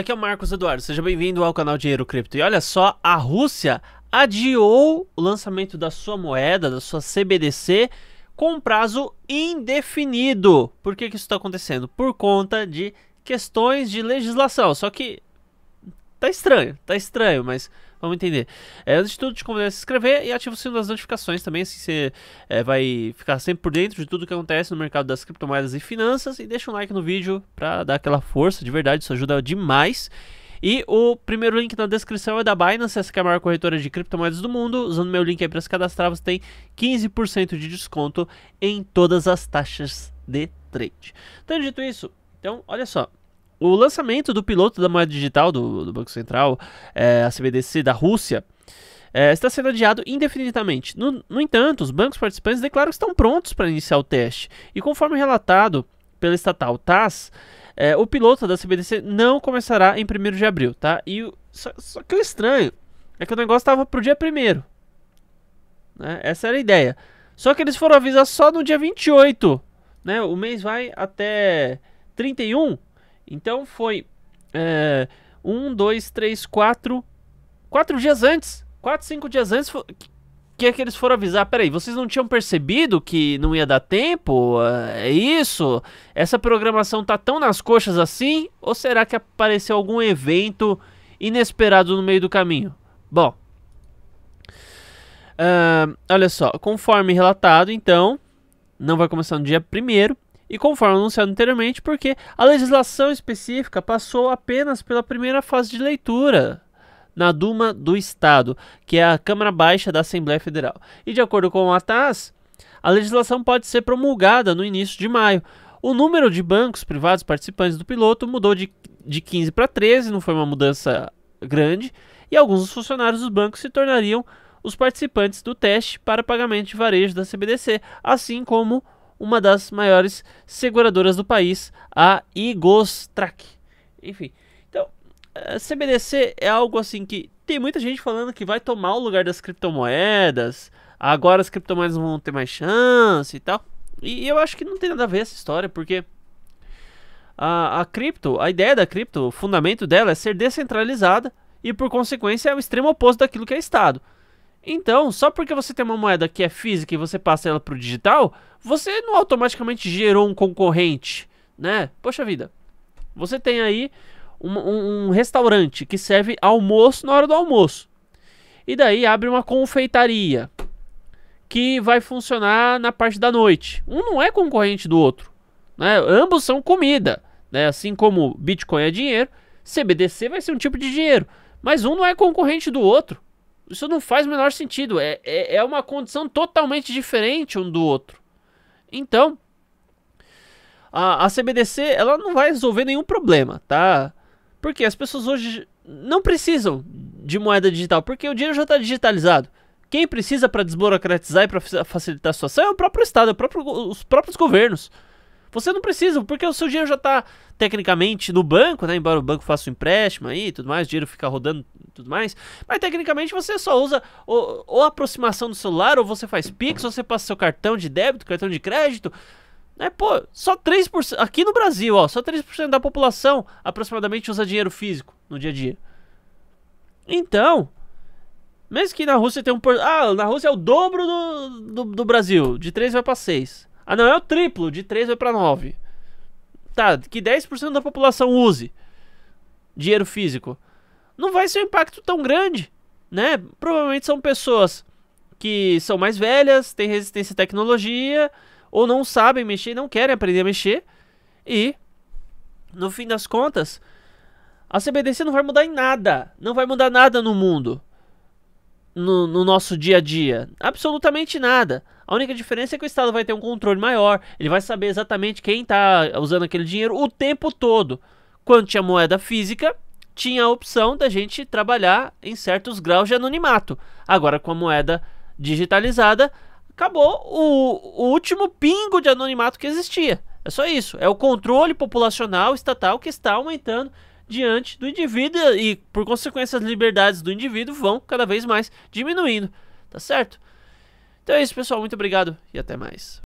Aqui é o Marcos Eduardo, seja bem-vindo ao canal Dinheiro Cripto. E olha só, a Rússia adiou o lançamento da sua moeda, da sua CBDC, com prazo indefinido. Por que, que isso está acontecendo? Por conta de questões de legislação. Só que tá estranho, tá estranho, mas Vamos entender. É, antes de tudo, te convido a se inscrever e ativa o sino das notificações também, assim você é, vai ficar sempre por dentro de tudo que acontece no mercado das criptomoedas e finanças. E deixa um like no vídeo para dar aquela força, de verdade, isso ajuda demais. E o primeiro link na descrição é da Binance, essa que é a maior corretora de criptomoedas do mundo. Usando meu link aí para se cadastrar, você tem 15% de desconto em todas as taxas de trade. Então, dito isso, então olha só o lançamento do piloto da moeda digital do, do Banco Central, é, a CBDC da Rússia, é, está sendo adiado indefinidamente. No, no entanto, os bancos participantes declaram que estão prontos para iniciar o teste. E conforme relatado pela estatal TAS, é, eh, o piloto da CBDC não começará em 1 de abril, tá? E só, só que o estranho é que o negócio estava para o dia 1 né? Essa era a ideia. Só que eles foram avisar só no dia 28, né? O mês vai até 31 então foi é, um, dois, três, quatro, quatro dias antes, quatro, cinco dias antes que é que eles foram avisar? Peraí, vocês não tinham percebido que não ia dar tempo? É, é isso? Essa programação tá tão nas coxas assim? Ou será que apareceu algum evento inesperado no meio do caminho? Bom, uh, olha só, conforme relatado, então, não vai começar no dia primeiro e conforme anunciado anteriormente, porque a legislação específica passou apenas pela primeira fase de leitura na Duma do Estado, que é a Câmara Baixa da Assembleia Federal. E de acordo com a TAS, a legislação pode ser promulgada no início de maio. O número de bancos privados participantes do piloto mudou de, de 15 para 13, não foi uma mudança grande, e alguns dos funcionários dos bancos se tornariam os participantes do teste para pagamento de varejo da CBDC, assim como uma das maiores seguradoras do país, a Igostrac. Enfim, então, CBDC eh, é algo assim que tem muita gente falando que vai tomar o lugar das criptomoedas, agora as criptomoedas vão ter mais chance e tal. E eu acho que não tem nada a ver essa história, porque a, a cripto, a ideia da cripto, o fundamento dela é ser descentralizada e, por consequência, é o extremo oposto daquilo que é Estado. Então, só porque você tem uma moeda que é física e você passa ela para o digital, você não automaticamente gerou um concorrente, né? Poxa vida, você tem aí um, um, um restaurante que serve almoço na hora do almoço. E daí abre uma confeitaria que vai funcionar na parte da noite. Um não é concorrente do outro, né? Ambos são comida, né? Assim como Bitcoin é dinheiro, CBDC vai ser um tipo de dinheiro, mas um não é concorrente do outro. Isso não faz o menor sentido. É, é, é uma condição totalmente diferente um do outro. Então, a, a CBDC ela não vai resolver nenhum problema, tá? Porque as pessoas hoje não precisam de moeda digital, porque o dinheiro já está digitalizado. Quem precisa para desburocratizar e para facilitar a situação é o próprio Estado, é o próprio, os próprios governos. Você não precisa, porque o seu dinheiro já está tecnicamente no banco, né? Embora o banco faça um empréstimo aí tudo mais, o dinheiro fica rodando tudo mais. Mas tecnicamente você só usa ou, ou a aproximação do celular, ou você faz Pix, ou você passa seu cartão de débito, cartão de crédito. Né? Pô, só 3%. Aqui no Brasil, ó, só 3% da população aproximadamente usa dinheiro físico no dia a dia. Então, mesmo que na Rússia tenha um. Ah, na Rússia é o dobro do, do, do Brasil. De 3 vai para 6. Ah, não, é o triplo, de 3 vai para 9. Tá, que 10% da população use dinheiro físico. Não vai ser um impacto tão grande, né? Provavelmente são pessoas que são mais velhas, têm resistência à tecnologia, ou não sabem mexer, não querem aprender a mexer. E, no fim das contas, a CBDC não vai mudar em nada. Não vai mudar nada no mundo no, no nosso dia a dia? Absolutamente nada. A única diferença é que o Estado vai ter um controle maior, ele vai saber exatamente quem está usando aquele dinheiro o tempo todo. Quando tinha moeda física, tinha a opção da gente trabalhar em certos graus de anonimato. Agora, com a moeda digitalizada, acabou o, o último pingo de anonimato que existia. É só isso. É o controle populacional estatal que está aumentando diante do indivíduo e, por consequência, as liberdades do indivíduo vão cada vez mais diminuindo, tá certo? Então é isso, pessoal. Muito obrigado e até mais.